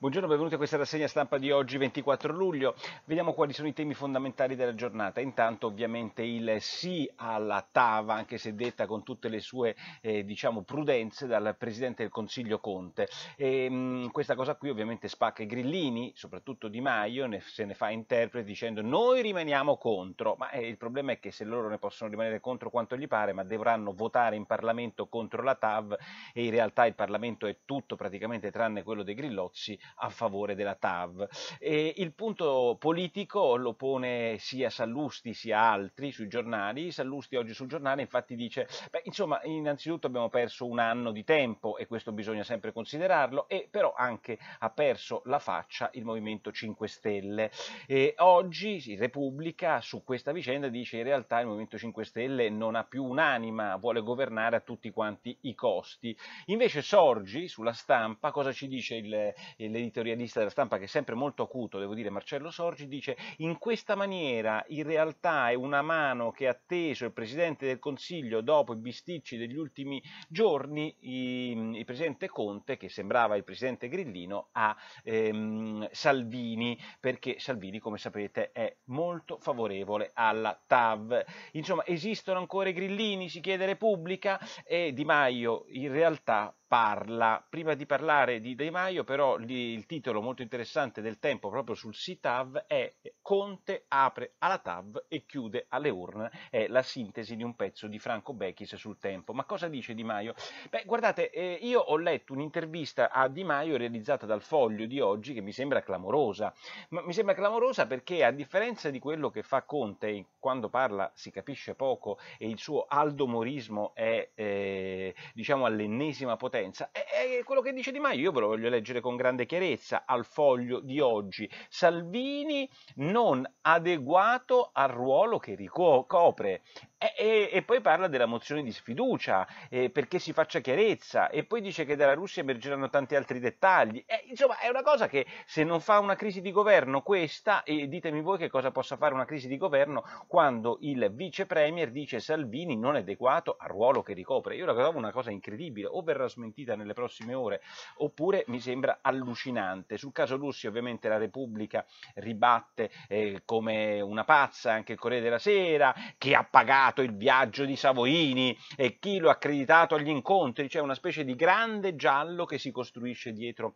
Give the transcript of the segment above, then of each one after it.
Buongiorno, benvenuti a questa rassegna stampa di oggi 24 luglio. Vediamo quali sono i temi fondamentali della giornata. Intanto ovviamente il sì alla TAV, anche se detta con tutte le sue eh, diciamo, prudenze dal Presidente del Consiglio Conte. E, ehm, mh, questa cosa qui ovviamente spacca i grillini, soprattutto Di Maio, ne, se ne fa interprete dicendo noi rimaniamo contro, ma eh, il problema è che se loro ne possono rimanere contro quanto gli pare, ma dovranno votare in Parlamento contro la TAV e in realtà il Parlamento è tutto praticamente tranne quello dei grillozzi a favore della TAV. E il punto politico lo pone sia Sallusti sia altri sui giornali. Sallusti oggi sul giornale infatti dice, beh, insomma, innanzitutto abbiamo perso un anno di tempo e questo bisogna sempre considerarlo, e però anche ha perso la faccia il Movimento 5 Stelle. E oggi Repubblica su questa vicenda dice in realtà il Movimento 5 Stelle non ha più un'anima, vuole governare a tutti quanti i costi. Invece Sorgi sulla stampa cosa ci dice il, il l'editorialista della stampa che è sempre molto acuto, devo dire, Marcello Sorgi, dice in questa maniera in realtà è una mano che ha teso il Presidente del Consiglio dopo i bisticci degli ultimi giorni, il Presidente Conte, che sembrava il Presidente Grillino, a ehm, Salvini, perché Salvini, come sapete, è molto favorevole alla TAV. Insomma, esistono ancora i grillini, si chiede Repubblica, e Di Maio in realtà parla. Prima di parlare di De Maio, però, lì, il titolo molto interessante del tempo proprio sul SITAV è Conte apre alla TAV e chiude alle urne. È la sintesi di un pezzo di Franco Becchis sul tempo. Ma cosa dice Di Maio? Beh, guardate, eh, io ho letto un'intervista a Di Maio realizzata dal Foglio di oggi che mi sembra clamorosa. Ma mi sembra clamorosa perché, a differenza di quello che fa Conte quando parla si capisce poco e il suo aldomorismo è, eh, diciamo, all'ennesima potenza partenza. È, quello che dice Di Maio, io ve lo voglio leggere con grande chiarezza al foglio di oggi. Salvini non adeguato al ruolo che ricopre. E, e, e, poi parla della mozione di sfiducia, eh, perché si faccia chiarezza, e poi dice che dalla Russia emergeranno tanti altri dettagli. Eh, insomma, è una cosa che se non fa una crisi di governo questa, e ditemi voi che cosa possa fare una crisi di governo quando il vice premier dice Salvini non è adeguato al ruolo che ricopre. Io la trovo una cosa incredibile, o verrà smentita nelle prossime ore, oppure mi sembra allucinante. Sul caso Russia ovviamente la Repubblica ribatte eh, come una pazza anche il Corriere della Sera, che ha pagato accreditato il viaggio di Savoini e chi lo ha accreditato agli incontri, cioè una specie di grande giallo che si costruisce dietro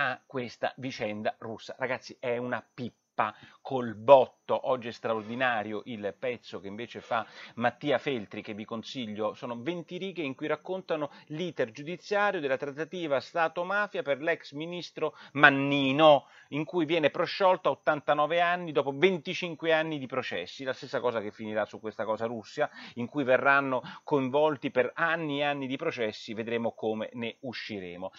a questa vicenda russa. Ragazzi, è una pippa col botto. Oggi è straordinario il pezzo che invece fa Mattia Feltri, che vi consiglio. Sono 20 righe in cui raccontano l'iter giudiziario della trattativa Stato-mafia per l'ex ministro Mannino, in cui viene prosciolto a 89 anni dopo 25 anni di processi. La stessa cosa che finirà su questa cosa Russia, in cui verranno coinvolti per anni e anni di processi. Vedremo come ne usciremo.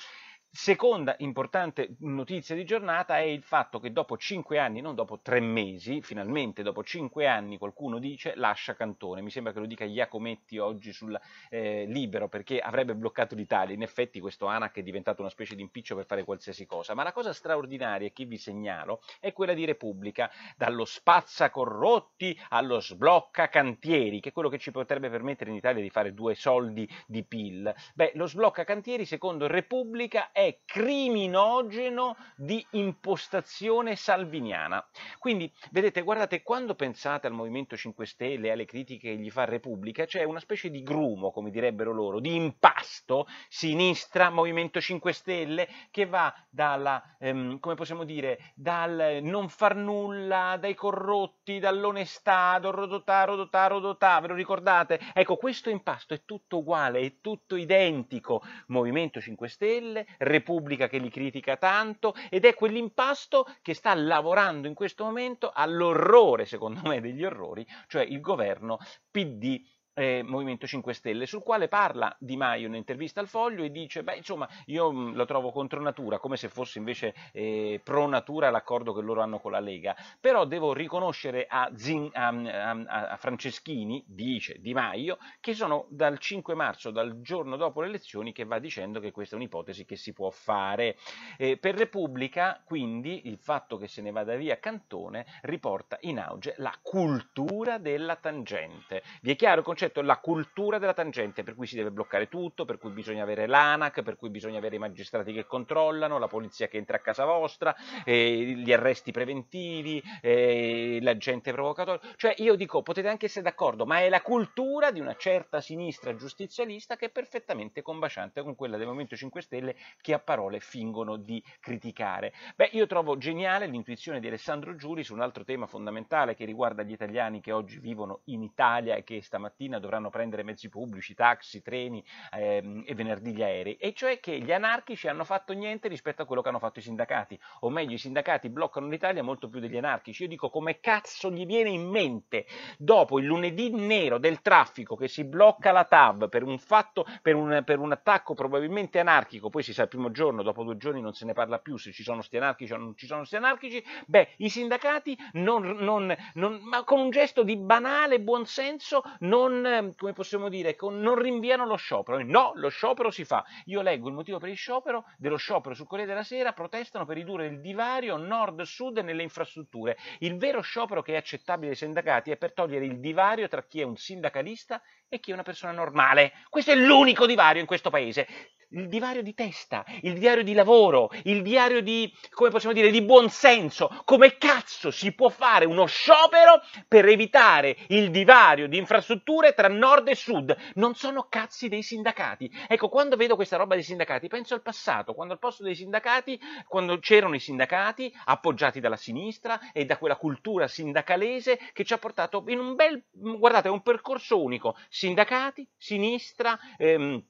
Seconda importante notizia di giornata è il fatto che dopo cinque anni, non dopo tre mesi, finalmente dopo cinque anni qualcuno dice lascia Cantone. Mi sembra che lo dica Iacometti oggi sul eh, Libero perché avrebbe bloccato l'Italia. In effetti questo ANAC è diventato una specie di impiccio per fare qualsiasi cosa. Ma la cosa straordinaria che vi segnalo è quella di Repubblica, dallo spazza corrotti allo sblocca cantieri, che è quello che ci potrebbe permettere in Italia di fare due soldi di PIL. Beh, lo sblocca cantieri secondo Repubblica è criminogeno di impostazione salviniana. Quindi, vedete, guardate, quando pensate al Movimento 5 Stelle e alle critiche che gli fa Repubblica, c'è una specie di grumo, come direbbero loro, di impasto sinistra Movimento 5 Stelle che va dalla, ehm, come possiamo dire, dal non far nulla, dai corrotti, dall'onestà, dal rodotà, rodotà, rodotà, ve lo ricordate? Ecco, questo impasto è tutto uguale, è tutto identico. Movimento 5 Stelle, Repubblica che li critica tanto ed è quell'impasto che sta lavorando in questo momento all'orrore, secondo me, degli orrori, cioè il governo PD eh, Movimento 5 Stelle, sul quale parla Di Maio in un'intervista al Foglio e dice, beh insomma io mm, lo trovo contro natura, come se fosse invece eh, pro natura l'accordo che loro hanno con la Lega, però devo riconoscere a, Zin, a, mm, a, mm, a Franceschini, dice Di Maio, che sono dal 5 marzo, dal giorno dopo le elezioni, che va dicendo che questa è un'ipotesi che si può fare. Eh, per Repubblica quindi il fatto che se ne vada via Cantone riporta in auge la cultura della tangente. Vi è chiaro il concetto? concetto, la cultura della tangente, per cui si deve bloccare tutto, per cui bisogna avere l'ANAC, per cui bisogna avere i magistrati che controllano, la polizia che entra a casa vostra, eh, gli arresti preventivi, eh, gente provocatoria. Cioè io dico, potete anche essere d'accordo, ma è la cultura di una certa sinistra giustizialista che è perfettamente combaciante con quella del Movimento 5 Stelle che a parole fingono di criticare. Beh, io trovo geniale l'intuizione di Alessandro Giuri su un altro tema fondamentale che riguarda gli italiani che oggi vivono in Italia e che stamattina dovranno prendere mezzi pubblici, taxi, treni ehm, e venerdì gli aerei, e cioè che gli anarchici hanno fatto niente rispetto a quello che hanno fatto i sindacati, o meglio i sindacati bloccano l'Italia molto più degli anarchici. Io dico come cazzo gli viene in mente dopo il lunedì nero del traffico che si blocca la TAV per un, fatto, per un, per un attacco probabilmente anarchico, poi si sa il primo giorno, dopo due giorni non se ne parla più se ci sono sti anarchici o non ci sono sti anarchici, beh i sindacati non, non, non, ma con un gesto di banale buonsenso non Ehm, come possiamo dire, con, non rinviano lo sciopero. No, lo sciopero si fa. Io leggo il motivo per il sciopero, dello sciopero sul Corriere della Sera, protestano per ridurre il divario nord-sud nelle infrastrutture. Il vero sciopero che è accettabile ai sindacati è per togliere il divario tra chi è un sindacalista e chi è una persona normale. Questo è l'unico divario in questo paese il divario di testa, il diario di lavoro, il diario di, come possiamo dire, di buonsenso. Come cazzo si può fare uno sciopero per evitare il divario di infrastrutture tra nord e sud? Non sono cazzi dei sindacati. Ecco, quando vedo questa roba dei sindacati, penso al passato, quando al posto dei sindacati, quando c'erano i sindacati appoggiati dalla sinistra e da quella cultura sindacalese che ci ha portato in un bel, guardate, un percorso unico, sindacati, sinistra, ehm,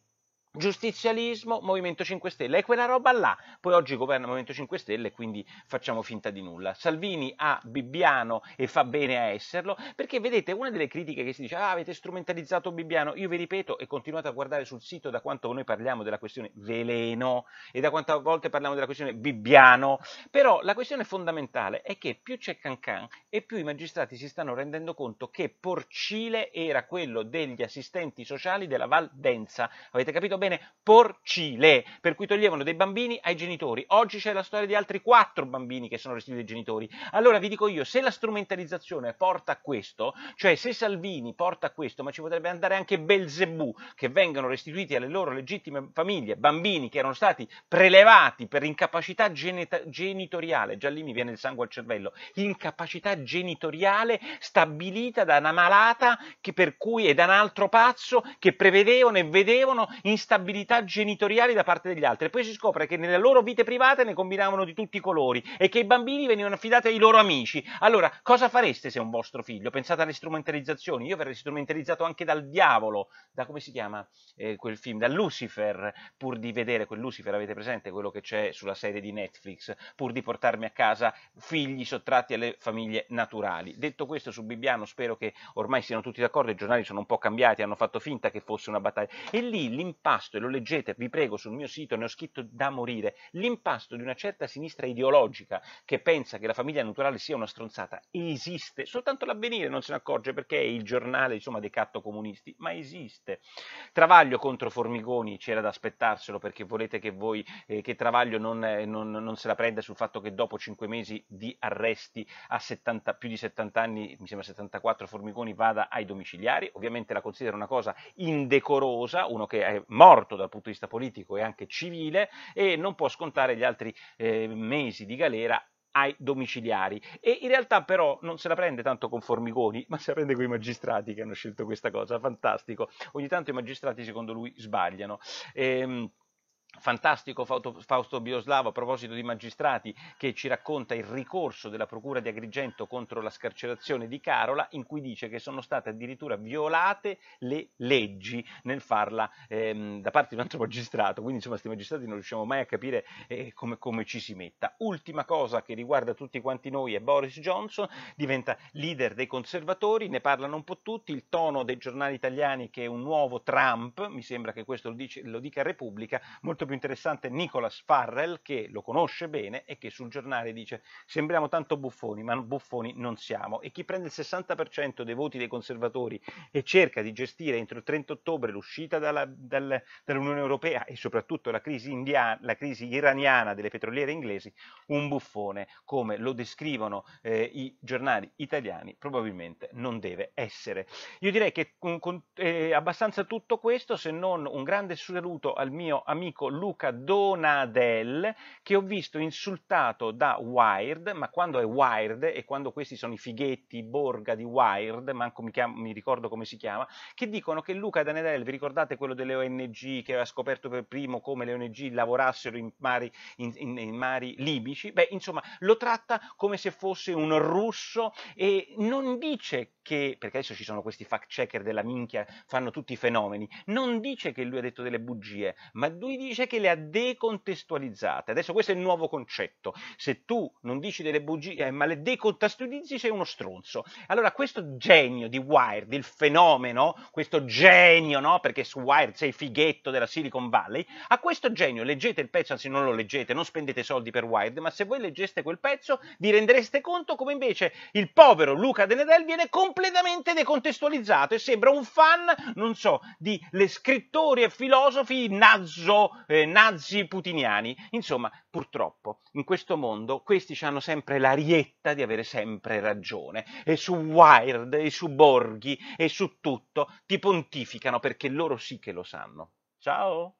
giustizialismo, Movimento 5 Stelle, è quella roba là. Poi oggi governa il Movimento 5 Stelle, quindi facciamo finta di nulla. Salvini ha Bibbiano e fa bene a esserlo, perché vedete, una delle critiche che si dice, ah, avete strumentalizzato Bibbiano, io vi ripeto e continuate a guardare sul sito da quanto noi parliamo della questione veleno e da quante volte parliamo della questione Bibbiano, però la questione fondamentale è che più c'è Cancan e più i magistrati si stanno rendendo conto che Porcile era quello degli assistenti sociali della Val Densa, Avete capito? bene, porcile, per cui toglievano dei bambini ai genitori. Oggi c'è la storia di altri quattro bambini che sono restituiti ai genitori. Allora vi dico io, se la strumentalizzazione porta a questo, cioè se Salvini porta a questo, ma ci potrebbe andare anche Belzebù, che vengono restituiti alle loro legittime famiglie bambini che erano stati prelevati per incapacità geneta- genitoriale, già lì mi viene il sangue al cervello, incapacità genitoriale stabilita da una malata che per cui è da un altro pazzo che prevedevano e vedevano in instabilità genitoriali da parte degli altri. poi si scopre che nelle loro vite private ne combinavano di tutti i colori e che i bambini venivano affidati ai loro amici. Allora, cosa fareste se un vostro figlio? Pensate alle strumentalizzazioni. Io verrei strumentalizzato anche dal diavolo, da come si chiama eh, quel film, da Lucifer, pur di vedere quel Lucifer, avete presente quello che c'è sulla serie di Netflix, pur di portarmi a casa figli sottratti alle famiglie naturali. Detto questo su Bibbiano, spero che ormai siano tutti d'accordo, i giornali sono un po' cambiati, hanno fatto finta che fosse una battaglia. E lì l'impatto l'impasto, e lo leggete, vi prego, sul mio sito, ne ho scritto da morire, l'impasto di una certa sinistra ideologica che pensa che la famiglia naturale sia una stronzata, esiste, soltanto l'avvenire non se ne accorge perché è il giornale insomma, dei catto comunisti, ma esiste. Travaglio contro Formigoni, c'era da aspettarselo perché volete che voi, eh, che Travaglio non, eh, non, non, se la prenda sul fatto che dopo cinque mesi di arresti a 70, più di 70 anni, mi sembra 74, Formigoni vada ai domiciliari, ovviamente la considera una cosa indecorosa, uno che è morto morto dal punto di vista politico e anche civile e non può scontare gli altri eh, mesi di galera ai domiciliari e in realtà però non se la prende tanto con Formigoni ma se la prende con i magistrati che hanno scelto questa cosa fantastico ogni tanto i magistrati secondo lui sbagliano ehm fantastico Fausto Bioslavo a proposito di magistrati che ci racconta il ricorso della Procura di Agrigento contro la scarcerazione di Carola in cui dice che sono state addirittura violate le leggi nel farla ehm, da parte di un altro magistrato, quindi insomma questi magistrati non riusciamo mai a capire eh, come, come, ci si metta. Ultima cosa che riguarda tutti quanti noi è Boris Johnson, diventa leader dei conservatori, ne parlano un po' tutti, il tono dei giornali italiani che è un nuovo Trump, mi sembra che questo lo, dice, lo dica Repubblica, molto molto più interessante Nicholas Farrell che lo conosce bene e che sul giornale dice sembriamo tanto buffoni ma buffoni non siamo e chi prende il 60% dei voti dei conservatori e cerca di gestire entro il 30 ottobre l'uscita dalla, dal, dall'Unione Europea e soprattutto la crisi, india, la crisi, iraniana delle petroliere inglesi un buffone come lo descrivono eh, i giornali italiani probabilmente non deve essere. Io direi che con, eh, abbastanza tutto questo se non un grande saluto al mio amico Luca Donadel che ho visto insultato da Wired, ma quando è Wired e quando questi sono i fighetti borga di Wired, manco mi, chiam- mi ricordo come si chiama, che dicono che Luca Donadel, vi ricordate quello delle ONG che aveva scoperto per primo come le ONG lavorassero in mari, in, in, in mari libici? Beh, insomma, lo tratta come se fosse un russo e non dice che, perché adesso ci sono questi fact checker della minchia, fanno tutti i fenomeni, non dice che lui ha detto delle bugie, ma lui dice che le ha decontestualizzate. Adesso questo è il nuovo concetto. Se tu non dici delle bugie, eh, ma le decontestualizzi sei uno stronzo. Allora questo genio di Wired, il fenomeno, questo genio, no? Perché su Wired sei fighetto della Silicon Valley, a questo genio leggete il pezzo, anzi non lo leggete, non spendete soldi per Wired, ma se voi leggeste quel pezzo vi rendereste conto come invece il povero Luca Denedel viene comprato completamente decontestualizzato e sembra un fan, non so, di scrittori e filosofi nazo, eh, nazi putiniani. Insomma, purtroppo in questo mondo questi hanno sempre l'arietta di avere sempre ragione e su Wired e su Borghi e su tutto ti pontificano perché loro sì che lo sanno. Ciao!